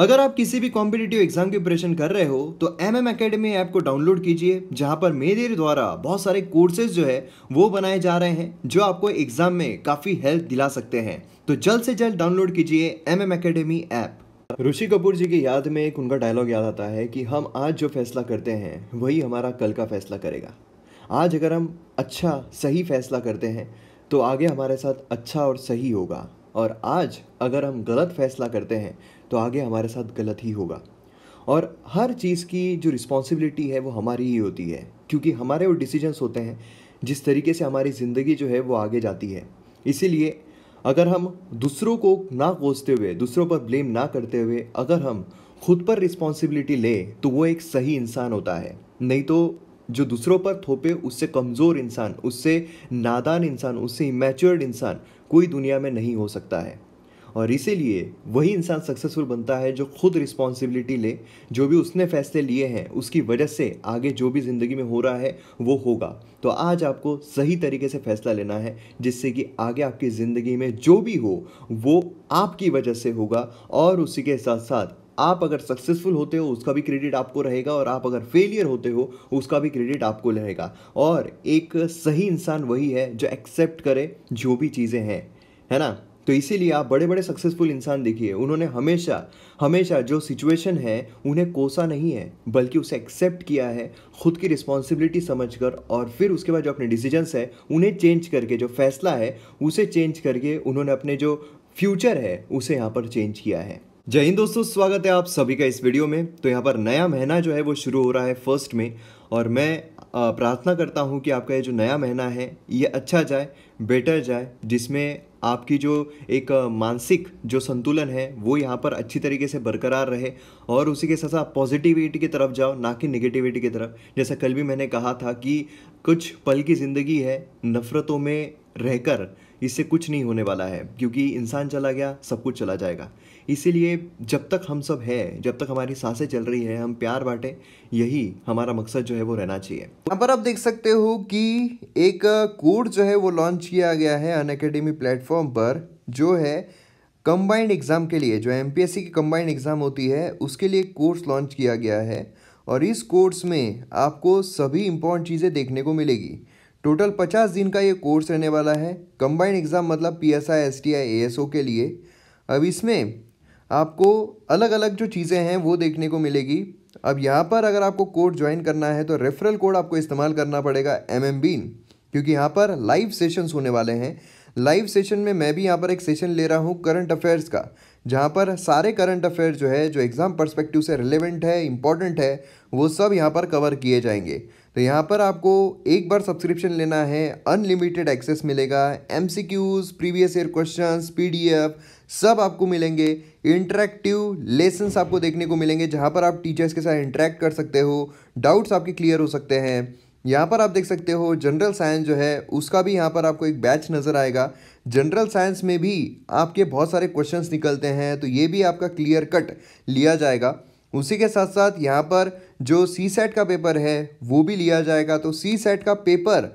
अगर आप किसी भी कॉम्पिटेटिव एग्जाम की प्रिपरेशन कर रहे हो तो एम एम अकेडमी ऐप को डाउनलोड कीजिए जहां पर मेरे द्वारा बहुत सारे कोर्सेज जो है वो बनाए जा रहे हैं जो आपको एग्जाम में काफ़ी हेल्प दिला सकते हैं तो जल्द से जल्द डाउनलोड कीजिए M M academy app Rishi Kapoor ji की याद में एक उनका डायलॉग याद आता है कि हम आज जो फैसला करते हैं वही हमारा कल का फैसला करेगा आज अगर हम अच्छा सही फैसला करते हैं तो आगे हमारे साथ अच्छा और सही होगा और आज अगर हम गलत फैसला करते हैं तो आगे हमारे साथ गलत ही होगा और हर चीज़ की जो रिस्पॉन्सिबिलिटी है वो हमारी ही होती है क्योंकि हमारे वो डिसीजंस होते हैं जिस तरीके से हमारी ज़िंदगी जो है वो आगे जाती है इसीलिए अगर हम दूसरों को ना कोसते हुए दूसरों पर ब्लेम ना करते हुए अगर हम खुद पर रिस्पॉन्सिबिलिटी ले तो वो एक सही इंसान होता है नहीं तो जो दूसरों पर थोपे उससे कमज़ोर इंसान उससे नादान इंसान उससे इमेच्योर्ड इंसान कोई दुनिया में नहीं हो सकता है और इसीलिए वही इंसान सक्सेसफुल बनता है जो खुद रिस्पॉन्सिबिलिटी ले जो भी उसने फैसले लिए हैं उसकी वजह से आगे जो भी ज़िंदगी में हो रहा है वो होगा तो आज आपको सही तरीके से फैसला लेना है जिससे कि आगे आपकी ज़िंदगी में जो भी हो वो आपकी वजह से होगा और उसी के साथ साथ आप अगर सक्सेसफुल होते हो उसका भी क्रेडिट आपको रहेगा और आप अगर फेलियर होते हो उसका भी क्रेडिट आपको रहेगा और एक सही इंसान वही है जो एक्सेप्ट करे जो भी चीज़ें हैं है ना तो इसीलिए आप बड़े बड़े सक्सेसफुल इंसान देखिए उन्होंने हमेशा हमेशा जो सिचुएशन है उन्हें कोसा नहीं है बल्कि उसे एक्सेप्ट किया है खुद की रिस्पॉन्सिबिलिटी समझ कर और फिर उसके बाद जो अपने डिसीजंस है उन्हें चेंज करके जो फैसला है उसे चेंज करके उन्होंने अपने जो फ्यूचर है उसे यहाँ पर चेंज किया है जय हिंद दोस्तों स्वागत है आप सभी का इस वीडियो में तो यहाँ पर नया महीना जो है वो शुरू हो रहा है फर्स्ट में और मैं प्रार्थना करता हूँ कि आपका ये जो नया महीना है ये अच्छा जाए बेटर जाए जिसमें आपकी जो एक मानसिक जो संतुलन है वो यहाँ पर अच्छी तरीके से बरकरार रहे और उसी के साथ साथ पॉजिटिविटी की तरफ जाओ ना कि निगेटिविटी की तरफ जैसा कल भी मैंने कहा था कि कुछ पल की ज़िंदगी है नफ़रतों में रहकर इससे कुछ नहीं होने वाला है क्योंकि इंसान चला गया सब कुछ चला जाएगा इसीलिए जब तक हम सब है जब तक हमारी सांसें चल रही हैं हम प्यार बांटें यही हमारा मकसद जो है वो रहना चाहिए यहाँ पर आप देख सकते हो कि एक कोड जो है वो लॉन्च किया गया है अन अकेडमी प्लेटफॉर्म पर जो है कंबाइंड एग्ज़ाम के लिए जो एम की कंबाइंड एग्ज़ाम होती है उसके लिए कोर्स लॉन्च किया गया है और इस कोर्स में आपको सभी इंपॉर्टेंट चीज़ें देखने को मिलेगी टोटल पचास दिन का ये कोर्स रहने वाला है कंबाइंड एग्ज़ाम मतलब P S I S T I A S O के लिए अब इसमें आपको अलग अलग जो चीज़ें हैं वो देखने को मिलेगी अब यहाँ पर अगर आपको कोड ज्वाइन करना है तो रेफरल कोड आपको इस्तेमाल करना पड़ेगा एम एम बीन क्योंकि यहाँ पर लाइव सेशंस होने वाले हैं लाइव सेशन में मैं भी यहाँ पर एक सेशन ले रहा हूँ करंट अफेयर्स का जहाँ पर सारे करंट अफेयर्स जो है जो एग्ज़ाम परस्पेक्टिव से रिलेवेंट है इंपॉर्टेंट है वो सब यहाँ पर कवर किए जाएंगे तो यहाँ पर आपको एक बार सब्सक्रिप्शन लेना है अनलिमिटेड एक्सेस मिलेगा M C Qs previous year question P D F सब आपको मिलेंगे इंटरेक्टिव लेसन्स आपको देखने को मिलेंगे जहाँ पर आप टीचर्स के साथ इंटरेक्ट कर सकते हो डाउट्स आपके क्लियर हो सकते हैं यहाँ पर आप देख सकते हो जनरल साइंस जो है उसका भी यहाँ पर आपको एक बैच नज़र आएगा जनरल साइंस में भी आपके बहुत सारे क्वेश्चंस निकलते हैं तो ये भी आपका क्लियर कट लिया जाएगा उसी के साथ साथ यहाँ पर जो सी सेट का पेपर है वो भी लिया जाएगा तो सी सेट का पेपर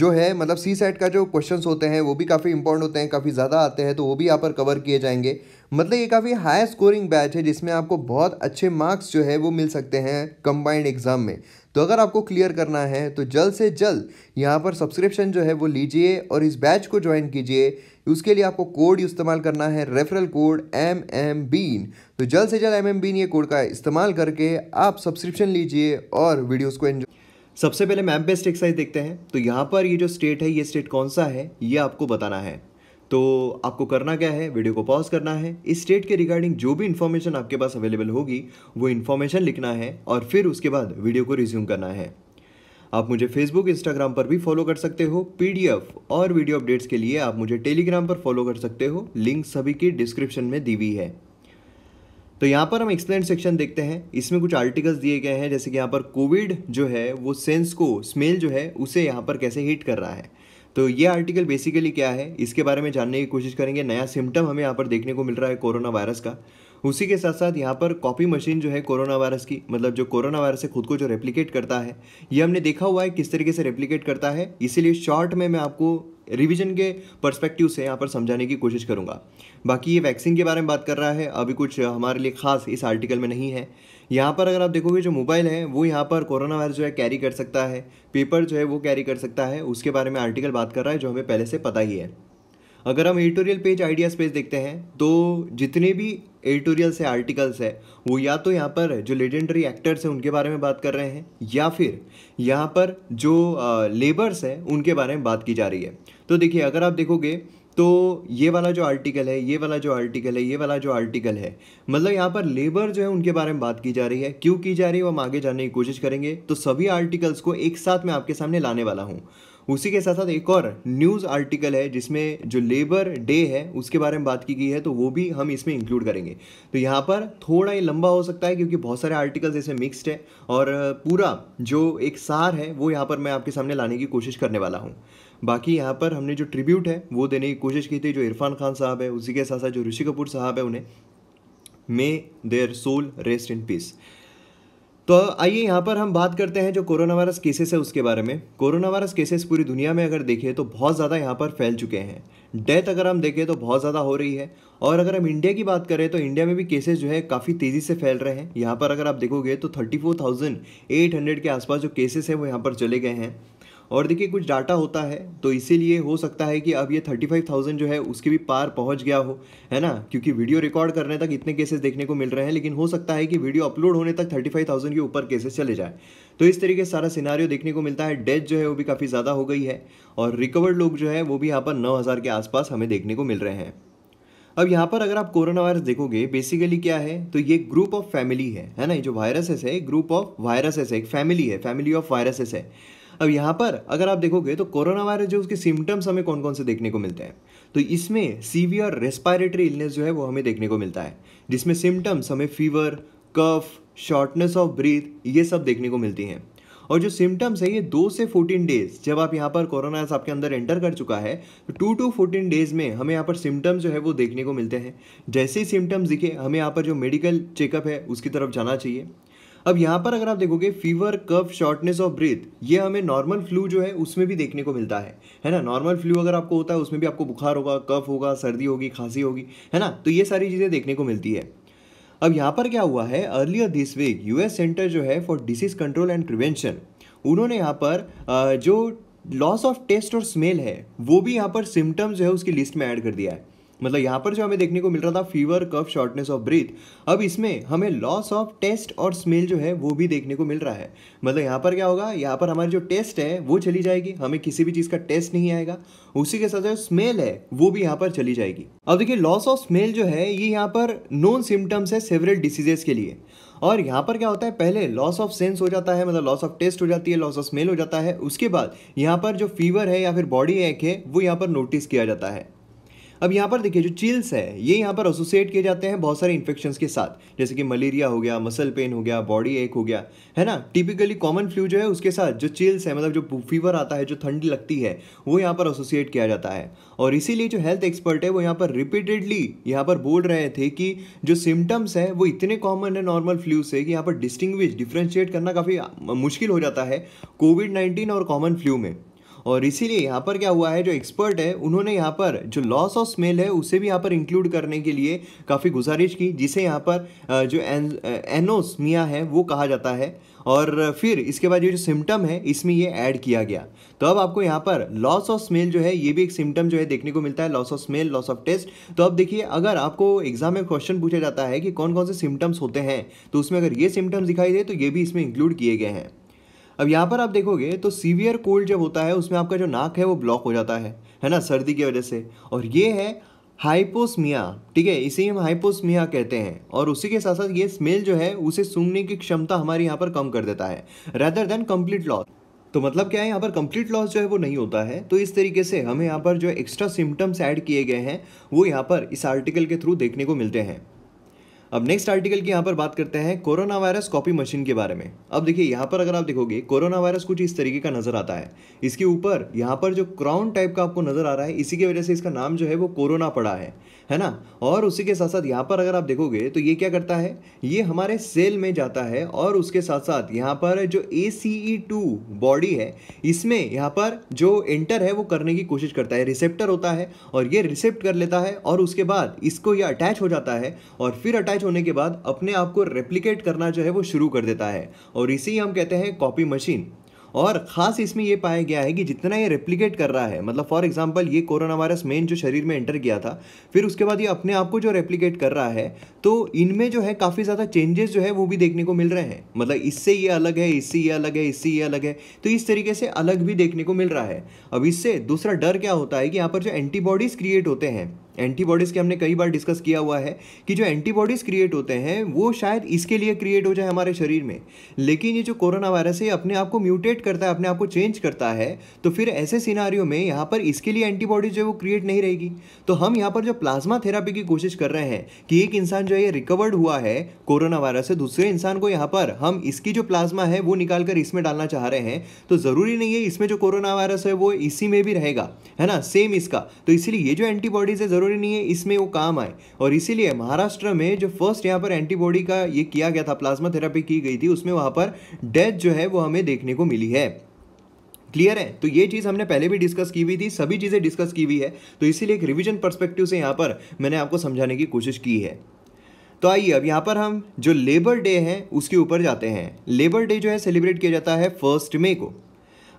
जो है मतलब सी सेट का जो क्वेश्चन होते हैं वो भी काफ़ी इंपॉर्टेंट होते हैं काफ़ी ज़्यादा आते हैं तो वो भी यहाँ पर कवर किए जाएंगे मतलब ये काफ़ी हाई स्कोरिंग बैच है जिसमें आपको बहुत अच्छे मार्क्स जो है वो मिल सकते हैं कंबाइंड एग्ज़ाम में तो अगर आपको क्लियर करना है तो जल्द से जल्द यहाँ पर सब्सक्रिप्शन जो है वो लीजिए और इस बैच को ज्वाइन कीजिए उसके लिए आपको कोड इस्तेमाल करना है referral code M M bean तो जल्द से जल्द एम एम बीन ये कोड का इस्तेमाल करके आप सब्सक्रिप्शन लीजिए और वीडियोज़ को एन्जॉय सबसे पहले मैम बेस्ट एक्सरसाइज देखते हैं तो यहाँ पर ये जो स्टेट है ये स्टेट कौन सा है ये आपको बताना है तो आपको करना क्या है वीडियो को पॉज करना है इस स्टेट के रिगार्डिंग जो भी इन्फॉर्मेशन आपके पास अवेलेबल होगी वो इन्फॉर्मेशन लिखना है और फिर उसके बाद वीडियो को रिज्यूम करना है आप मुझे फेसबुक इंस्टाग्राम पर भी फॉलो कर सकते हो पीडीएफ और वीडियो अपडेट्स के लिए आप मुझे टेलीग्राम पर फॉलो कर सकते हो लिंक सभी की डिस्क्रिप्शन में दी हुई है तो यहाँ पर हम एक्सप्लेन सेक्शन देखते हैं इसमें कुछ आर्टिकल्स दिए गए हैं जैसे कि यहाँ पर कोविड जो है वो सेंस को स्मेल जो है उसे यहाँ पर कैसे हिट कर रहा है तो ये आर्टिकल बेसिकली क्या है इसके बारे में जानने की कोशिश करेंगे नया सिम्टम हमें यहाँ पर देखने को मिल रहा है कोरोना वायरस का उसी के साथ साथ यहाँ पर कॉपी मशीन जो है कोरोना वायरस की मतलब जो कोरोना वायरस से खुद को जो रेप्लीकेट करता है ये हमने देखा हुआ है किस तरीके से रेप्लीकेट करता है इसीलिए शॉर्ट में मैं आपको रिवीजन के पर्सपेक्टिव से यहाँ पर समझाने की कोशिश करूँगा बाकी ये वैक्सीन के बारे में बात कर रहा है अभी कुछ हमारे लिए खास इस आर्टिकल में नहीं है यहाँ पर अगर आप देखोगे जो मोबाइल है वो यहाँ पर कोरोना वायरस जो है कैरी कर सकता है पेपर जो है वो कैरी कर सकता है उसके बारे में आर्टिकल बात कर रहा है जो हमें पहले से पता ही है अगर हम एडिटोरियल पेज आइडियाज़ पेज देखते हैं तो जितने भी एडिटोरियल्स हैं आर्टिकल्स है वो या तो यहाँ पर जो लेजेंडरी एक्टर्स हैं उनके बारे में बात कर रहे हैं या फिर यहाँ पर जो लेबर्स हैं उनके बारे में बात की जा रही है तो देखिए अगर आप देखोगे तो ये वाला जो आर्टिकल है ये वाला जो आर्टिकल है ये वाला जो आर्टिकल है मतलब यहाँ पर लेबर जो है उनके बारे में बात की जा रही है क्यों की जा रही है वो हम आगे जाने की कोशिश करेंगे तो सभी आर्टिकल्स को एक साथ मैं आपके सामने लाने वाला हूँ उसी के साथ साथ एक और न्यूज़ आर्टिकल है जिसमें जो लेबर डे है उसके बारे में बात की गई है तो वो भी हम इसमें इंक्लूड करेंगे तो यहाँ पर थोड़ा ही लंबा हो सकता है क्योंकि बहुत सारे आर्टिकल्स ऐसे मिक्स्ड है और पूरा जो एक सार है वो यहाँ पर मैं आपके सामने लाने की कोशिश करने वाला हूँ बाकी यहाँ पर हमने जो ट्रिब्यूट है वो देने की कोशिश की थी जो इरफान खान साहब है उसी के साथ साथ जो ऋषि कपूर साहब है उन्हें may their soul rest in peace तो आइए यहाँ पर हम बात करते हैं जो कोरोना वायरस केसेस है उसके बारे में कोरोना वायरस केसेस पूरी दुनिया में अगर देखें तो बहुत ज़्यादा यहाँ पर फैल चुके हैं डेथ अगर हम देखें तो बहुत ज़्यादा हो रही है और अगर हम इंडिया की बात करें तो इंडिया में भी केसेस जो है काफ़ी तेज़ी से फैल रहे हैं यहाँ पर अगर आप देखोगे तो थर्टी के आसपास जो केसेस हैं वो यहाँ पर चले गए हैं और देखिए कुछ डाटा होता है तो इसीलिए हो सकता है कि अब ये थर्टी फाइव थाउजेंड जो है उसके भी पार पहुंच गया हो है ना क्योंकि वीडियो रिकॉर्ड करने तक इतने केसेस देखने को मिल रहे हैं लेकिन हो सकता है कि वीडियो अपलोड होने तक थर्टी फाइव थाउजेंड के ऊपर केसेस चले जाए तो इस तरीके से सारा सिनारियो देखने को मिलता है डेथ जो है वो भी काफ़ी ज़्यादा हो गई है और रिकवर्ड लोग जो है वो भी यहाँ पर नौ हज़ार के आसपास हमें देखने को मिल रहे हैं अब यहाँ पर अगर आप कोरोना वायरस देखोगे बेसिकली क्या है तो ये ग्रुप ऑफ फैमिली है है ना ये जो वायरसेस है ग्रुप ऑफ वायरसेस है एक फैमिली है फैमिली ऑफ वायरसेस है अब यहाँ पर अगर आप देखोगे तो कोरोना वायरस जो उसके सिम्टम्स हमें कौन कौन से देखने को मिलते हैं तो इसमें सीवियर रेस्पायरेटरी इलनेस जो है वो हमें देखने को मिलता है जिसमें सिम्टम्स हमें fever cough shortness of breath ये सब देखने को मिलती हैं और जो सिम्टम्स है ये दो से फोर्टीन डेज जब आप यहाँ पर कोरोना आपके अंदर एंटर कर चुका है तो टू टू फोर्टीन डेज में हमें यहाँ पर सिम्टम्स जो है वो देखने को मिलते हैं जैसे ही सिम्टम्स दिखे हमें यहाँ पर जो मेडिकल चेकअप है उसकी तरफ जाना चाहिए अब यहाँ पर अगर आप देखोगे fever cough shortness of breath ये हमें नॉर्मल फ्लू जो है उसमें भी देखने को मिलता है है ना नॉर्मल फ्लू अगर आपको होता है उसमें भी आपको बुखार होगा कफ होगा सर्दी होगी खांसी होगी है ना तो ये सारी चीज़ें देखने को मिलती है अब यहाँ पर क्या हुआ है earlier this week US center जो है for disease control and prevention उन्होंने यहाँ पर जो लॉस ऑफ टेस्ट और स्मेल है वो भी यहाँ पर सिम्टम्स जो है उसकी लिस्ट में ऐड कर दिया है मतलब यहाँ पर जो हमें देखने को मिल रहा था fever cough shortness of breath अब इसमें हमें लॉस ऑफ टेस्ट और स्मेल जो है वो भी देखने को मिल रहा है मतलब यहाँ पर क्या होगा यहाँ पर हमारी जो टेस्ट है वो चली जाएगी हमें किसी भी चीज़ का टेस्ट नहीं आएगा उसी के साथ जो स्मेल है वो भी यहाँ पर चली जाएगी अब देखिए लॉस ऑफ स्मेल जो है ये यहाँ पर नॉन सिम्टम्स है सेवरल डिसीजेस के लिए और यहाँ पर क्या होता है पहले लॉस ऑफ सेंस हो जाता है मतलब लॉस ऑफ टेस्ट हो जाती है लॉस ऑफ स्मेल हो जाता है उसके बाद यहाँ पर जो फीवर है या फिर बॉडी एक है वो यहाँ पर नोटिस किया जाता है अब यहाँ पर देखिए जो चिल्स है ये यहाँ पर एसोसिएट किए जाते हैं बहुत सारे इन्फेक्शन के साथ जैसे कि मलेरिया हो गया मसल पेन हो गया बॉडी एक हो गया है ना टिपिकली कॉमन फ्लू जो है उसके साथ जो चिल्स है मतलब जो फीवर आता है जो ठंडी लगती है वो यहाँ पर एसोसिएट किया जाता है और इसीलिए जो हेल्थ एक्सपर्ट है वो यहाँ पर रिपीटेडली यहाँ पर बोल रहे थे कि जो सिम्टम्स है वो इतने कॉमन है नॉर्मल फ्लू से कि यहाँ पर डिस्टिंग्विश डिफ्रेंशिएट करना काफ़ी मुश्किल हो जाता है कोविड नाइन्टीन और कॉमन फ्लू में और इसीलिए यहाँ पर क्या हुआ है जो एक्सपर्ट है उन्होंने यहाँ पर जो लॉस ऑफ स्मेल है उसे भी यहाँ पर इंक्लूड करने के लिए काफ़ी गुजारिश की जिसे यहाँ पर जो एन, है वो कहा जाता है और फिर इसके बाद ये जो सिम्टम है इसमें ये ऐड किया गया तो अब आपको यहाँ पर लॉस ऑफ स्मेल जो है ये भी एक सिम्टम जो है देखने को मिलता है loss of smell loss of taste तो अब देखिए अगर आपको एग्जाम में क्वेश्चन पूछा जाता है कि कौन कौन से सिम्टम्स होते हैं तो उसमें अगर ये सिम्टम्स दिखाई दे तो ये भी इसमें इंक्लूड किए गए हैं अब यहाँ पर आप देखोगे तो सीवियर कोल्ड जब होता है उसमें आपका जो नाक है वो ब्लॉक हो जाता है है ना सर्दी की वजह से और ये है हाइपोस्मिया ठीक है इसे हम हाइपोस्मिया कहते हैं और उसी के साथ साथ ये स्मेल जो है उसे सूंघने की क्षमता हमारे यहाँ पर कम कर देता है रेदर देन कम्प्लीट लॉस तो मतलब क्या है यहाँ पर कंप्लीट लॉस जो है वो नहीं होता है तो इस तरीके से हमें यहाँ पर जो एक्स्ट्रा सिम्टम्स ऐड किए गए हैं वो यहाँ पर इस आर्टिकल के थ्रू देखने को मिलते हैं अब नेक्स्ट आर्टिकल की यहाँ पर बात करते हैं कोरोना वायरस कॉपी मशीन के बारे में अब देखिए यहाँ पर अगर आप देखोगे कोरोना वायरस कुछ इस तरीके का नज़र आता है इसके ऊपर यहाँ पर जो क्राउन टाइप का आपको नज़र आ रहा है इसी की वजह से इसका नाम जो है वो कोरोना पड़ा है है ना और उसी के साथ साथ यहाँ पर अगर आप देखोगे तो ये क्या करता है ये हमारे सेल में जाता है और उसके साथ साथ यहाँ पर जो ए बॉडी e है इसमें यहाँ पर जो एंटर है वो करने की कोशिश करता है रिसेप्टर होता है और ये रिसेप्ट कर लेता है और उसके बाद इसको ये अटैच हो जाता है और फिर अटैच होने के बाद अपने आप को रेप्लीकेट करना जो है वो शुरू कर देता है और इसे ही हम कहते हैं कॉपी मशीन और ख़ास इसमें यह पाया गया है कि जितना ये रेप्लीकेट कर रहा है मतलब फॉर एग्जांपल ये कोरोना वायरस मेन जो शरीर में एंटर किया था फिर उसके बाद ये अपने आप को जो रेप्लीकेट कर रहा है तो इनमें जो है काफ़ी ज़्यादा चेंजेस जो है वो भी देखने को मिल रहे हैं मतलब इससे ये अलग है इससे ये अलग है इससे ये अलग है तो इस तरीके से अलग भी देखने को मिल रहा है अब इससे दूसरा डर क्या होता है कि यहाँ पर जो एंटीबॉडीज़ क्रिएट होते हैं एंटीबॉडीज़ के हमने कई बार डिस्कस किया हुआ है कि जो एंटीबॉडीज़ क्रिएट होते हैं वो शायद इसके लिए क्रिएट हो जाए हमारे शरीर में लेकिन ये जो कोरोना वायरस है अपने आप को म्यूटेट करता है अपने आप को चेंज करता है तो फिर ऐसे सिनारियों में यहाँ पर इसके लिए एंटीबॉडीज़ जो वो क्रिएट नहीं रहेगी तो हम यहाँ पर जो प्लाज्मा थेरापी की कोशिश कर रहे हैं कि एक इंसान जो है रिकवर्ड हुआ है कोरोना वायरस से दूसरे इंसान को यहाँ पर हम इसकी जो प्लाज्मा है वो निकाल कर इसमें डालना चाह रहे हैं तो ज़रूरी नहीं है इसमें जो कोरोना वायरस है वो इसी में भी रहेगा है ना सेम इसका तो इसीलिए ये जो एंटीबॉडीज़ है ज़रूरी नहीं है इसमें वो काम आए और इसीलिए महाराष्ट्र में जो फर्स्ट यहाँ पर एंटीबॉडी का ये किया गया था प्लाज्मा थेरेपी की गई थी उसमें वहाँ पर डेथ जो है वो हमें देखने को मिली है क्लियर है तो ये चीज़ हमने पहले भी डिस्कस की हुई थी सभी चीज़ें डिस्कस की हुई है तो इसीलिए एक रिविजन पर्सपेक्टिव से यहाँ पर मैंने आपको समझाने की कोशिश की है तो आइए अब यहाँ पर हम जो लेबर डे है उसके ऊपर जाते हैं लेबर डे जो है सेलिब्रेट किया जाता है फर्स्ट मे को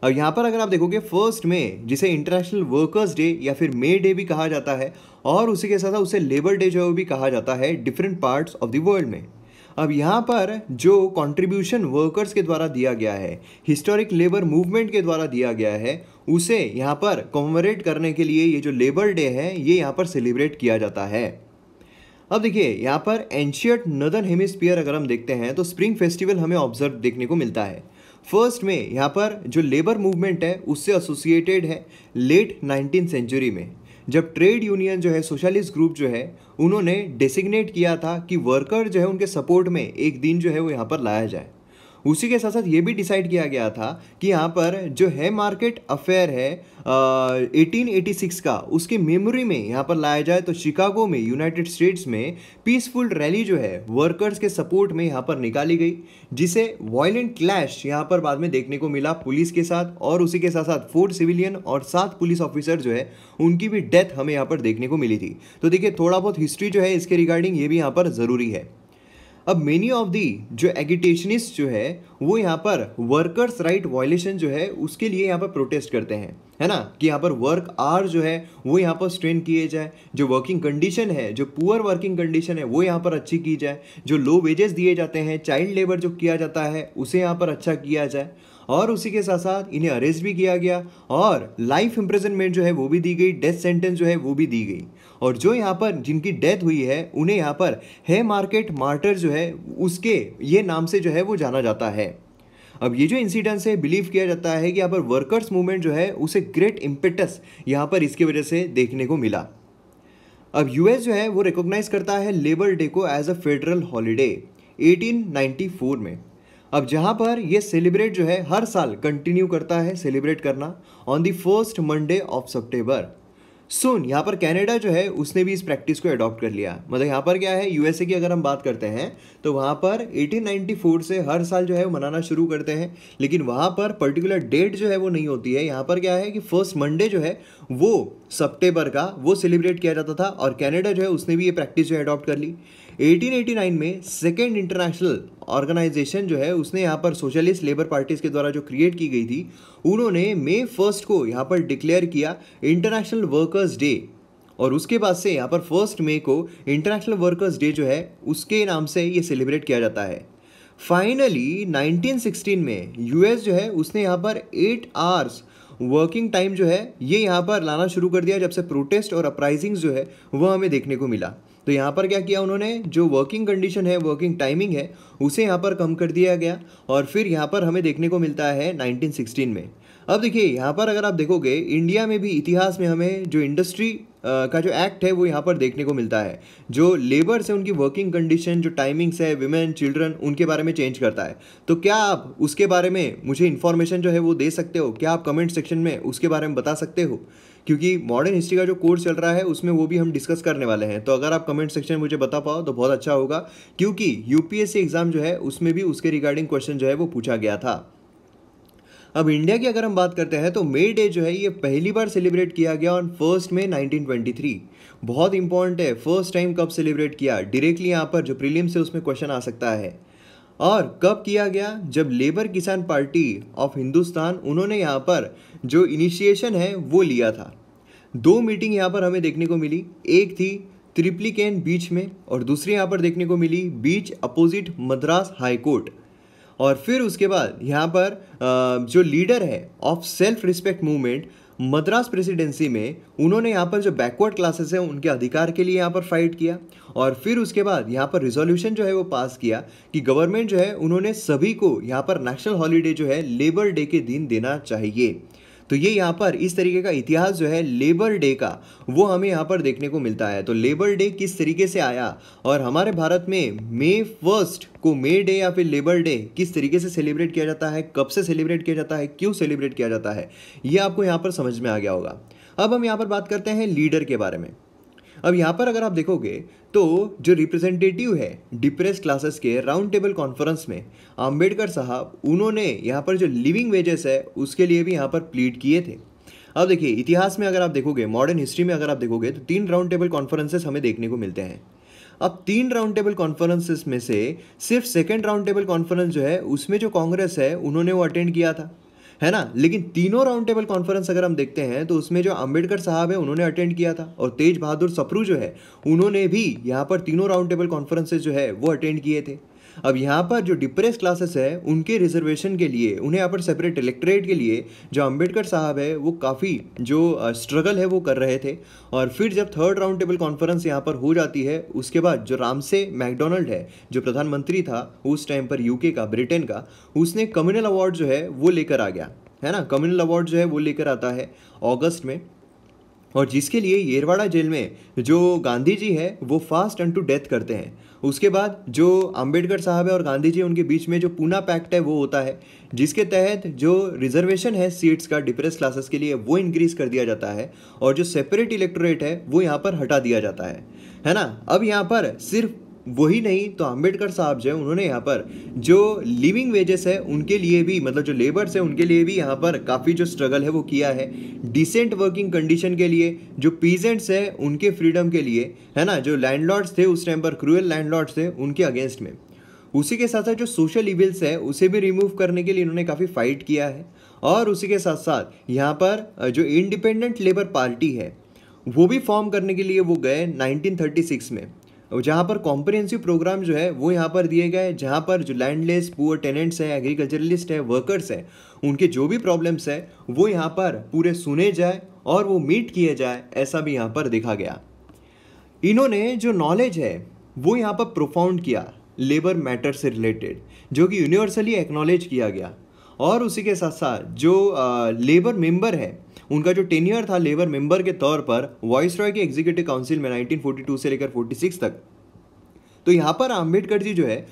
अब यहाँ पर अगर आप देखोगे फर्स्ट में जिसे इंटरनेशनल वर्कर्स डे या फिर मे डे भी कहा जाता है और उसी के साथ उसे लेबर डे जो है भी कहा जाता है different parts of the world में अब यहाँ पर जो कंट्रीब्यूशन वर्कर्स के द्वारा दिया गया है हिस्टोरिक लेबर मूवमेंट के द्वारा दिया गया है उसे यहाँ पर कॉमरेट करने के लिए ये जो लेबर डे है ये यहाँ पर सेलिब्रेट किया जाता है अब देखिए यहाँ पर एंशियट नदन हेमिसपियर अगर हम देखते हैं तो स्प्रिंग फेस्टिवल हमें ऑब्जर्व देखने को मिलता है फर्स्ट में यहाँ पर जो लेबर मूवमेंट है उससे एसोसिएटेड है लेट नाइनटीन सेंचुरी में जब ट्रेड यूनियन जो है सोशलिस्ट ग्रुप जो है उन्होंने डेसिग्नेट किया था कि वर्कर जो है उनके सपोर्ट में एक दिन जो है वो यहाँ पर लाया जाए उसी के साथ साथ ये भी डिसाइड किया गया था कि यहाँ पर जो है मार्केट अफेयर है एटीन एटी सिक्स का उसकी मेमोरी में यहाँ पर लाया जाए तो शिकागो में यूनाइटेड स्टेट्स में पीसफुल रैली जो है वर्कर्स के सपोर्ट में यहाँ पर निकाली गई जिसे वॉयलेंट क्लैश यहाँ पर बाद में देखने को मिला पुलिस के साथ और उसी के साथ साथ फोर सिविलियन और सात पुलिस ऑफिसर जो है उनकी भी डेथ हमें यहाँ पर देखने को मिली थी तो देखिए थोड़ा बहुत हिस्ट्री जो है इसके रिगार्डिंग ये भी यहाँ पर ज़रूरी है अब मेनी ऑफ दी जो एगिटेशनिस्ट जो है वो यहाँ पर वर्कर्स राइट वायलेशन जो है उसके लिए यहाँ पर प्रोटेस्ट करते हैं है ना कि यहाँ पर वर्क आर जो है वो यहाँ पर स्ट्रेन किए जाए जो वर्किंग कंडीशन है जो पुअर वर्किंग कंडीशन है वो यहाँ पर अच्छी की जाए जो लो वेजेस दिए जाते हैं चाइल्ड लेबर जो किया जाता है उसे यहाँ पर अच्छा किया जाए और उसी के साथ साथ इन्हें अरेस्ट भी किया गया और लाइफ इम्प्रेजनमेंट जो है वो भी दी गई डेथ सेंटेंस जो है वो भी दी गई और जो यहाँ पर जिनकी डेथ हुई है उन्हें यहाँ पर है मार्केट मार्टर जो है उसके ये नाम से जो है वो जाना जाता है अब ये जो इंसिडेंस है बिलीव किया जाता है कि यहाँ पर वर्कर्स मूवमेंट जो है उसे ग्रेट इम्पेटस यहाँ पर इसकी वजह से देखने को मिला अब यूएस जो है वो रिकॉग्नाइज करता है लेबर डे को एज अ फेडरल हॉलीडे 1894 में अब जहाँ पर ये सेलिब्रेट जो है हर साल कंटिन्यू करता है सेलिब्रेट करना on the first Monday of September सुन यहाँ पर कनाडा जो है उसने भी इस प्रैक्टिस को अडॉप्ट कर लिया मतलब यहाँ पर क्या है यूएसए की अगर हम बात करते हैं तो वहाँ पर 1894 से हर साल जो है वो मनाना शुरू करते हैं लेकिन वहाँ पर पर्टिकुलर डेट जो है वो नहीं होती है यहाँ पर क्या है कि फर्स्ट मंडे जो है वो सप्टेबर का वो सेलिब्रेट किया जाता था और कैनेडा जो है उसने भी ये प्रैक्टिस जो है अडॉप्ट कर ली 1889 में सेकेंड इंटरनेशनल ऑर्गेनाइजेशन जो है उसने यहाँ पर सोशलिस्ट लेबर पार्टीज़ के द्वारा जो क्रिएट की गई थी उन्होंने मे फर्स्ट को यहाँ पर डिक्लेयर किया इंटरनेशनल वर्कर्स डे और उसके बाद से यहाँ पर फर्स्ट मई को इंटरनेशनल वर्कर्स डे जो है उसके नाम से ये सेलिब्रेट किया जाता है फाइनली 1916 में यूएस जो है उसने यहाँ पर एट आवर्स वर्किंग टाइम जो है ये यहाँ पर लाना शुरू कर दिया जब से प्रोटेस्ट और अपराइजिंग जो है वह हमें देखने को मिला तो यहाँ पर क्या किया उन्होंने जो वर्किंग कंडीशन है वर्किंग टाइमिंग है उसे यहाँ पर कम कर दिया गया और फिर यहाँ पर हमें देखने को मिलता है 1916 में अब देखिए यहाँ पर अगर आप देखोगे इंडिया में भी इतिहास में हमें जो इंडस्ट्री का जो एक्ट है वो यहाँ पर देखने को मिलता है जो लेबर्स है उनकी वर्किंग कंडीशन जो टाइमिंग्स है विमेन चिल्ड्रन उनके बारे में चेंज करता है तो क्या आप उसके बारे में मुझे इन्फॉर्मेशन जो है वो दे सकते हो क्या आप कमेंट सेक्शन में उसके बारे में बता सकते हो क्योंकि मॉडर्न हिस्ट्री का जो कोर्स चल रहा है उसमें वो भी हम डिस्कस करने वाले हैं तो अगर आप कमेंट सेक्शन में मुझे बता पाओ तो बहुत अच्छा होगा क्योंकि यूपीएससी एग्ज़ाम जो है उसमें भी उसके रिगार्डिंग क्वेश्चन जो है वो पूछा गया था अब इंडिया की अगर हम बात करते हैं तो मे डे जो है ये पहली बार सेलिब्रेट किया गया ऑन फर्स्ट मे 1923 बहुत इंपॉर्टेंट है फर्स्ट टाइम कब सेलिब्रेट किया डायरेक्टली यहाँ पर जो प्रीलिम्स से उसमें क्वेश्चन आ सकता है और कब किया गया जब लेबर किसान पार्टी ऑफ हिंदुस्तान उन्होंने यहाँ पर जो इनिशिएशन है वो लिया था दो मीटिंग यहाँ पर हमें देखने को मिली एक थी त्रिप्लिकेन बीच में और दूसरी यहाँ पर देखने को मिली beach opposite Madras high court और फिर उसके बाद यहाँ पर जो लीडर है of self respect movement Madras presidency में उन्होंने यहाँ पर जो बैकवर्ड क्लासेस हैं उनके अधिकार के लिए यहाँ पर फाइट किया और फिर उसके बाद यहाँ पर रिजोल्यूशन जो है वो पास किया कि गवर्नमेंट जो है उन्होंने सभी को यहाँ पर नेशनल हॉलीडे जो है लेबर डे के दिन देना चाहिए तो ये यहाँ पर इस तरीके का इतिहास जो है लेबर डे का वो हमें यहाँ पर देखने को मिलता है तो लेबर डे किस तरीके से आया और हमारे भारत में मे फर्स्ट को मे डे या फिर लेबर डे किस तरीके से सेलिब्रेट किया जाता है कब से सेलिब्रेट किया जाता है क्यों सेलिब्रेट किया जाता है ये आपको यहाँ पर समझ में आ गया होगा अब हम यहाँ पर बात करते हैं लीडर के बारे में अब यहाँ पर अगर आप देखोगे तो जो रिप्रेजेंटेटिव है डिप्रेस क्लासेस के राउंड टेबल कॉन्फ्रेंस में आम्बेडकर साहब उन्होंने यहाँ पर जो लिविंग वेजेस है उसके लिए भी यहाँ पर प्लीड किए थे अब देखिए इतिहास में अगर आप देखोगे मॉडर्न हिस्ट्री में अगर आप देखोगे तो तीन राउंड टेबल कॉन्फ्रेंसेस हमें देखने को मिलते हैं अब तीन राउंड टेबल कॉन्फ्रेंसेस में से सिर्फ सेकेंड राउंड टेबल कॉन्फ्रेंस जो है उसमें जो कांग्रेस है उन्होंने वो अटेंड किया था है ना लेकिन तीनों राउंड टेबल कॉन्फ्रेंस अगर हम देखते हैं तो उसमें जो अंबेडकर साहब है उन्होंने अटेंड किया था और तेज बहादुर सप्रू जो है उन्होंने भी यहाँ पर तीनों राउंड टेबल कॉन्फ्रेंसेज जो है वो अटेंड किए थे अब यहाँ पर जो डिप्रेस क्लासेस है उनके रिजर्वेशन के लिए उन्हें यहाँ पर सेपरेट इलेक्ट्रेट के लिए जो अम्बेडकर साहब है वो काफ़ी जो स्ट्रगल है वो कर रहे थे और फिर जब थर्ड राउंड टेबल कॉन्फ्रेंस यहाँ पर हो जाती है उसके बाद जो रामसे मैकडोनल्ड है जो प्रधानमंत्री था उस टाइम पर यूके का ब्रिटेन का उसने कम्युनल अवार्ड जो है वो लेकर आ गया है ना कम्युनल अवार्ड जो है वो लेकर आता है अगस्त में और जिसके लिए येरवाड़ा जेल में जो गांधी जी है वो फास्ट एंड टू डेथ करते हैं उसके बाद जो अंबेडकर साहब है और गांधी जी उनके बीच में जो पूना पैक्ट है वो होता है जिसके तहत जो रिजर्वेशन है सीट्स का डिप्रेस क्लासेस के लिए वो इंक्रीज कर दिया जाता है और जो सेपरेट इलेक्टोरेट है वो यहाँ पर हटा दिया जाता है है ना अब यहाँ पर सिर्फ वही नहीं तो अम्बेडकर साहब जो है उन्होंने यहाँ पर जो लिविंग वेजेस है उनके लिए भी मतलब जो लेबर्स है उनके लिए भी यहाँ पर काफ़ी जो स्ट्रगल है वो किया है डिसेंट वर्किंग कंडीशन के लिए जो पीजेंट्स है उनके फ्रीडम के लिए है ना जो लैंडलॉर्ड्स थे उस टाइम पर क्रूअल लैंडलॉर्ड्स थे उनके अगेंस्ट में उसी के साथ साथ जो सोशल इविल्स है उसे भी रिमूव करने के लिए इन्होंने काफ़ी फाइट किया है और उसी के साथ साथ यहाँ पर जो इंडिपेंडेंट लेबर पार्टी है वो भी फॉर्म करने के लिए वो गए 1936 में जहाँ पर कॉम्प्रिहेंसिव प्रोग्राम जो है वो यहाँ पर दिए गए जहाँ पर जो लैंडलेस पुअर टेनेंट्स हैं एग्रीकल्चरलिस्ट हैं वर्कर्स हैं उनके जो भी प्रॉब्लम्स हैं वो यहाँ पर पूरे सुने जाए और वो मीट किए जाए ऐसा भी यहाँ पर देखा गया इन्होंने जो नॉलेज है वो यहाँ पर प्रोफाउंड किया लेबर मैटर से रिलेटेड जो कि यूनिवर्सली एक्नॉलेज किया गया और उसी के साथ साथ जो लेबर मेंबर है उनका जो टेनियर था लेबर मेंबर के तौर पर वॉइस रॉय के एग्जीक्यूटिव काउंसिल में 1942 से लेकर 46 तक तो यहाँ पर आम्बेडकर जी जो है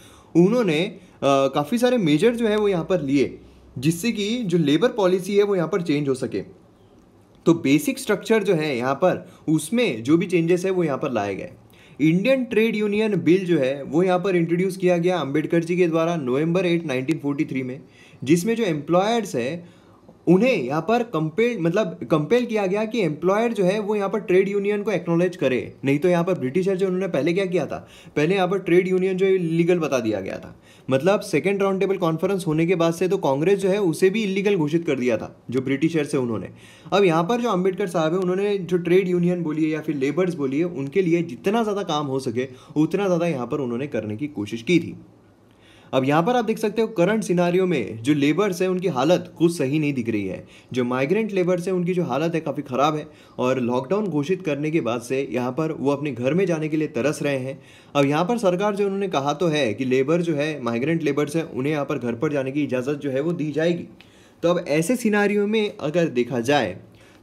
उन्होंने काफ़ी सारे मेजर जो है वो यहाँ पर लिए जिससे कि जो लेबर पॉलिसी है वो यहाँ पर चेंज हो सके तो बेसिक स्ट्रक्चर जो है यहाँ पर उसमें जो भी चेंजेस है वो यहाँ पर लाए गए इंडियन ट्रेड यूनियन बिल जो है वो यहाँ पर इंट्रोड्यूस किया गया अंबेडकर जी के द्वारा नवंबर एट 1943 में जिसमें जो एम्प्लॉयर्स है उन्हें यहाँ पर कंपेल मतलब कंपेल किया गया कि एम्प्लॉयर जो है वो यहाँ पर ट्रेड यूनियन को एक्नोलेज करे नहीं तो यहाँ पर ब्रिटिशर जो उन्होंने पहले क्या किया था पहले यहाँ पर ट्रेड यूनियन जो इलीगल बता दिया गया था मतलब सेकेंड राउंड टेबल कॉन्फ्रेंस होने के बाद से तो कांग्रेस जो है उसे भी इलीगल घोषित कर दिया था जो ब्रिटिशर से उन्होंने अब यहाँ पर जो अम्बेडकर साहब है उन्होंने जो ट्रेड यूनियन बोली है या फिर लेबर्स बोली है उनके लिए जितना ज़्यादा काम हो सके उतना ज़्यादा यहाँ पर उन्होंने करने की कोशिश की थी अब यहाँ पर आप देख सकते हो करंट सिनारियों में जो लेबर्स हैं उनकी हालत कुछ सही नहीं दिख रही है जो माइग्रेंट लेबर्स हैं उनकी जो हालत है काफ़ी ख़राब है और लॉकडाउन घोषित करने के बाद से यहाँ पर वो अपने घर में जाने के लिए तरस रहे हैं अब यहाँ पर सरकार जो उन्होंने कहा तो है कि लेबर जो है माइग्रेंट लेबर्स हैं उन्हें यहाँ पर घर पर जाने की इजाज़त जो है वो दी जाएगी तो अब ऐसे सिनारियों में अगर देखा जाए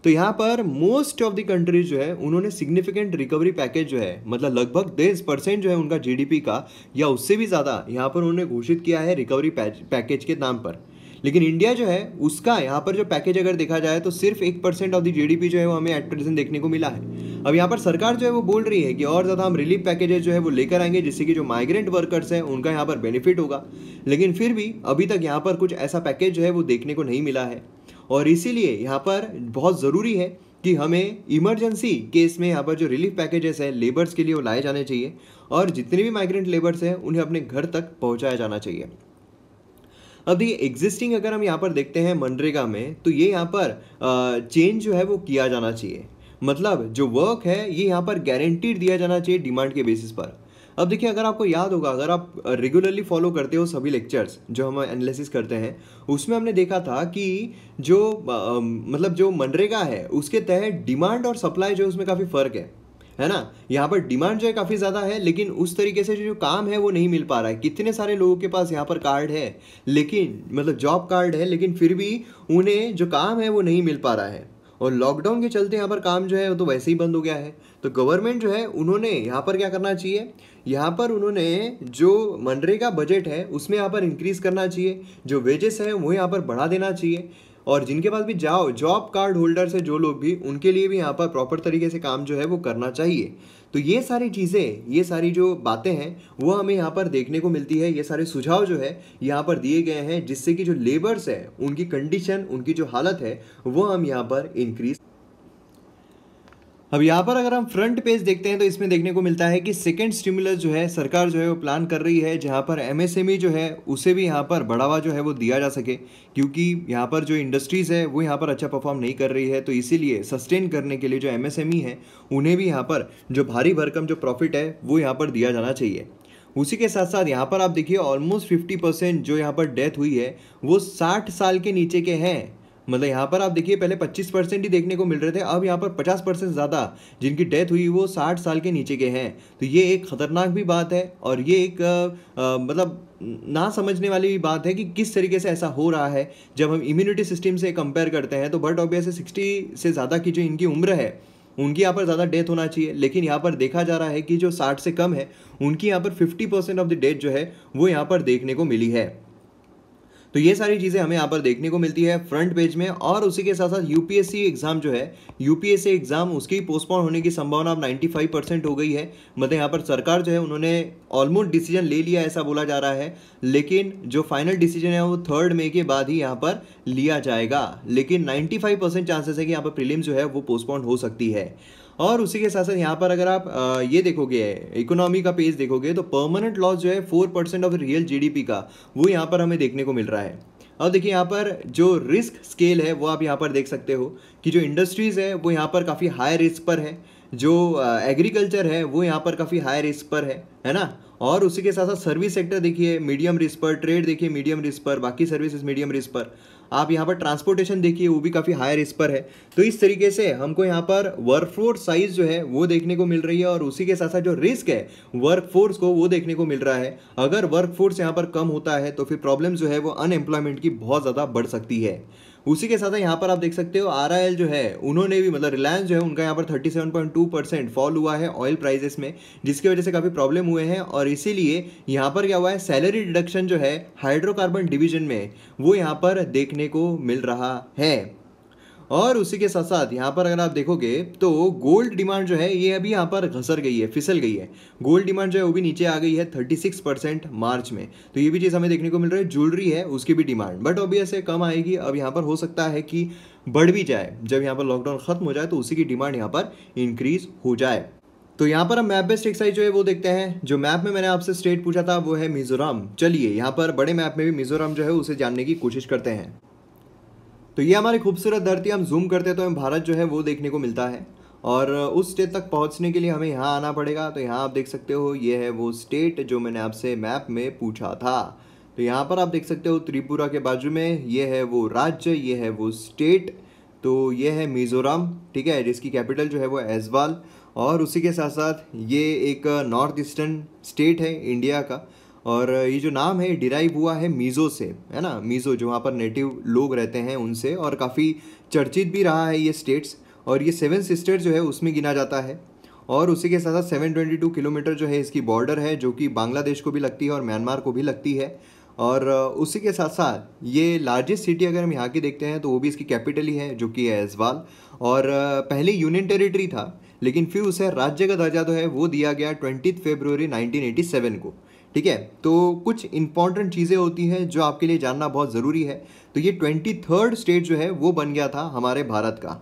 तो यहाँ पर मोस्ट ऑफ द कंट्रीज जो है उन्होंने सिग्निफिकेंट रिकवरी पैकेज जो है मतलब लगभग तेईस परसेंट जो है उनका जीडीपी का या उससे भी ज़्यादा यहाँ पर उन्होंने घोषित किया है रिकवरी पैकेज के नाम पर लेकिन इंडिया जो है उसका यहाँ पर जो पैकेज अगर देखा जाए तो सिर्फ एक परसेंट ऑफ द जीडीपी जो है वो हमें एट प्रेजेंट देखने को मिला है अब यहाँ पर सरकार जो है वो बोल रही है कि और ज़्यादा हम रिलीफ पैकेजेस जो है वो लेकर आएंगे जिससे कि जो माइग्रेंट वर्कर्स हैं उनका यहाँ पर बेनिफिट होगा लेकिन फिर भी अभी तक यहाँ पर कुछ ऐसा पैकेज जो है वो देखने को नहीं मिला है और इसीलिए यहाँ पर बहुत ज़रूरी है कि हमें इमरजेंसी केस में यहाँ पर जो रिलीफ पैकेजेस हैं लेबर्स के लिए वो लाए जाने चाहिए और जितने भी माइग्रेंट लेबर्स हैं उन्हें अपने घर तक पहुँचाया जाना चाहिए अब ये एग्जिस्टिंग अगर हम यहाँ पर देखते हैं मनरेगा में तो ये यहाँ पर चेंज जो है वो किया जाना चाहिए मतलब जो वर्क है ये यहाँ पर गारंटीड दिया जाना चाहिए डिमांड के बेसिस पर अब देखिए अगर आपको याद होगा अगर आप रेगुलरली फॉलो करते हो सभी लेक्चर्स जो हम एनालिसिस करते हैं उसमें हमने देखा था कि जो आ, मतलब जो मनरेगा है उसके तहत डिमांड और सप्लाई जो उसमें काफ़ी फ़र्क है है ना यहाँ पर डिमांड जो है काफ़ी ज़्यादा है लेकिन उस तरीके से जो काम है वो नहीं मिल पा रहा है कितने सारे लोगों के पास यहाँ पर कार्ड है लेकिन मतलब जॉब कार्ड है लेकिन फिर भी उन्हें जो काम है वो नहीं मिल पा रहा है और लॉकडाउन के चलते यहाँ पर काम जो है वो तो वैसे ही बंद हो गया है तो गवर्नमेंट जो है उन्होंने यहाँ पर क्या करना चाहिए यहाँ पर उन्होंने जो मनरेगा बजट है उसमें यहाँ पर इंक्रीज़ करना चाहिए जो वेजेस हैं वो यहाँ पर बढ़ा देना चाहिए और जिनके पास भी जाओ जॉब कार्ड होल्डर्स है जो लोग भी उनके लिए भी यहाँ पर प्रॉपर तरीके से काम जो है वो करना चाहिए तो ये सारी चीज़ें ये सारी जो बातें हैं वो हमें यहाँ पर देखने को मिलती है ये सारे सुझाव जो है यहाँ पर दिए गए हैं जिससे कि जो लेबर्स है उनकी कंडीशन उनकी जो हालत है वो हम यहाँ पर इंक्रीज़ अब यहाँ पर अगर हम फ्रंट पेज देखते हैं तो इसमें देखने को मिलता है कि सेकेंड स्टिमुलस जो है सरकार जो है वो प्लान कर रही है जहाँ पर एमएसएमई e जो है उसे भी यहाँ पर बढ़ावा जो है वो दिया जा सके क्योंकि यहाँ पर जो इंडस्ट्रीज़ है वो यहाँ पर अच्छा परफॉर्म नहीं कर रही है तो इसीलिए सस्टेन करने के लिए जो एम e है उन्हें भी यहाँ पर जो भारी भरकम जो प्रॉफिट है वो यहाँ पर दिया जाना चाहिए उसी के साथ साथ यहाँ पर आप देखिए ऑलमोस्ट 50 परसेंट जो यहाँ पर डेथ हुई है वो 60 साल के नीचे के हैं मतलब यहाँ पर आप देखिए पहले 25 परसेंट ही देखने को मिल रहे थे अब यहाँ पर 50 परसेंट ज़्यादा जिनकी डेथ हुई वो 60 साल के नीचे के हैं तो ये एक ख़तरनाक भी बात है और ये एक आ, आ, मतलब ना समझने वाली भी बात है कि किस तरीके से ऐसा हो रहा है जब हम इम्यूनिटी सिस्टम से कंपेयर करते हैं तो बट ऑबियस सिक्सटी से ज़्यादा की जो इनकी उम्र है उनकी यहाँ पर ज़्यादा डेथ होना चाहिए लेकिन यहाँ पर देखा जा रहा है कि जो 60 से कम है उनकी यहाँ पर 50 परसेंट ऑफ द डेथ जो है वो यहाँ पर देखने को मिली है तो ये सारी चीज़ें हमें यहाँ पर देखने को मिलती है फ्रंट पेज में और उसी के साथ साथ यूपीएससी एग्ज़ाम जो है यूपीएससी एग्ज़ाम उसकी पोस्टपोन होने की संभावना अब 95 परसेंट हो गई है मतलब यहाँ पर सरकार जो है उन्होंने ऑलमोस्ट डिसीजन ले लिया ऐसा बोला जा रहा है लेकिन जो फाइनल डिसीजन है वो थर्ड मे के बाद ही यहाँ पर लिया जाएगा लेकिन नाइन्टी परसेंट चांसेस है कि यहाँ पर प्रीलिम्स जो है वो पोस्टपोन हो सकती है और उसी के साथ साथ यहाँ पर अगर आप ये देखोगे इकोनॉमी का पेज देखोगे तो परमानेंट लॉस जो है four percent of real GDP का वो यहाँ पर हमें देखने को मिल रहा है और देखिए यहाँ पर जो रिस्क स्केल है वो आप यहाँ पर देख सकते हो कि जो इंडस्ट्रीज़ है वो यहाँ पर काफ़ी हाई रिस्क पर है जो एग्रीकल्चर है वो यहाँ पर काफ़ी हाई रिस्क पर है है ना और उसी के साथ साथ सर्विस सेक्टर देखिए मीडियम रिस्क पर ट्रेड देखिए मीडियम रिस्क पर बाकी सर्विसेज मीडियम रिस्क पर आप यहाँ पर ट्रांसपोर्टेशन देखिए वो भी काफ़ी हायर इस पर है तो इस तरीके से हमको यहाँ पर वर्कफोर्स साइज जो है वो देखने को मिल रही है और उसी के साथ साथ जो रिस्क है वर्कफोर्स को वो देखने को मिल रहा है अगर वर्कफोर्स यहाँ पर कम होता है तो फिर प्रॉब्लम जो है वो अनएम्प्लॉयमेंट की बहुत ज़्यादा बढ़ सकती है उसी के साथ यहाँ पर आप देख सकते हो आर जो है उन्होंने भी मतलब रिलायंस जो है उनका यहाँ पर 37.2 परसेंट फॉल हुआ है ऑयल प्राइजेस में जिसकी वजह से काफ़ी प्रॉब्लम हुए हैं और इसीलिए यहाँ पर क्या हुआ है सैलरी डिडक्शन जो है हाइड्रोकार्बन डिवीजन में वो यहाँ पर देखने को मिल रहा है और उसी के साथ साथ यहाँ पर अगर आप देखोगे तो गोल्ड डिमांड जो है ये अभी यहाँ पर घसर गई है फिसल गई है गोल्ड डिमांड जो है वो भी नीचे आ गई है 36 परसेंट मार्च में तो ये भी चीज़ हमें देखने को मिल रही है ज्वेलरी है उसकी भी डिमांड बट ऑब्वियस है कम आएगी अब यहाँ पर हो सकता है कि बढ़ भी जाए जब यहाँ पर लॉकडाउन खत्म हो जाए तो उसी की डिमांड यहाँ पर इंक्रीज हो जाए तो यहाँ पर हम मैप बेस्ट एक्सरसाइज जो है वो देखते हैं जो मैप में मैंने आपसे स्टेट पूछा था वो है मिजोरम चलिए यहाँ पर बड़े मैप में भी मिजोरम जो है उसे जानने की कोशिश करते हैं तो ये हमारी खूबसूरत धरती हम जूम करते हैं तो हमें भारत जो है वो देखने को मिलता है और उस स्टेट तक पहुंचने के लिए हमें यहाँ आना पड़ेगा तो यहाँ आप देख सकते हो ये है वो स्टेट जो मैंने आपसे मैप में पूछा था तो यहाँ पर आप देख सकते हो त्रिपुरा के बाजू में ये है वो राज्य ये है वो स्टेट तो ये है मिज़ोरम ठीक है जिसकी कैपिटल जो है वो एजवाल और उसी के साथ साथ ये एक नॉर्थ ईस्टर्न स्टेट है इंडिया का और ये जो नाम है डिराइव हुआ है मीज़ो से है ना मीज़ो जो वहाँ पर नेटिव लोग रहते हैं उनसे और काफ़ी चर्चित भी रहा है ये स्टेट्स और ये सेवन सिस्टर्स जो है उसमें गिना जाता है और उसी के साथ साथ सेवन ट्वेंटी टू किलोमीटर जो है इसकी बॉर्डर है जो कि बांग्लादेश को भी लगती है और म्यांमार को भी लगती है और उसी के साथ साथ ये लार्जेस्ट सिटी अगर हम यहाँ की देखते हैं तो वो भी इसकी कैपिटल ही है जो कि है एजवाल और पहले यूनियन टेरिटरी था लेकिन फिर उसे राज्य का दर्जा जो है वो दिया गया ट्वेंटी फेबरवरी नाइनटीन को ठीक है तो कुछ इंपॉर्टेंट चीज़ें होती हैं जो आपके लिए जानना बहुत ज़रूरी है तो ये ट्वेंटी थर्ड स्टेट जो है वो बन गया था हमारे भारत का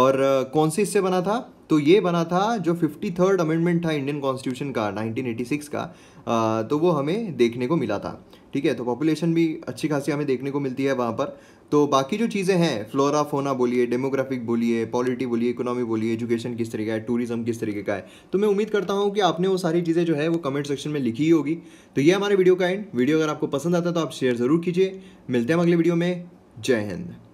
और कौन से इससे बना था तो ये बना था जो फिफ्टी थर्ड अमेंडमेंट था इंडियन कॉन्स्टिट्यूशन का 1986 का आ, तो वो हमें देखने को मिला था ठीक है तो पॉपुलेशन भी अच्छी खासी हमें देखने को मिलती है वहाँ पर तो बाकी जो चीज़ें हैं फ्लोरा फोना बोलिए डेमोग्राफिक बोलिए पॉलिटी बोलिए इकोनॉमी बोलिए एजुकेशन किस तरीके का है टूरिज्म किस तरीके का है तो मैं उम्मीद करता हूँ कि आपने वो सारी चीज़ें जो है वो कमेंट सेक्शन में लिखी ही होगी तो ये हमारे वीडियो का एंड वीडियो अगर आपको पसंद आता है तो आप शेयर ज़रूर कीजिए मिलते हैं अगले वीडियो में जय हिंद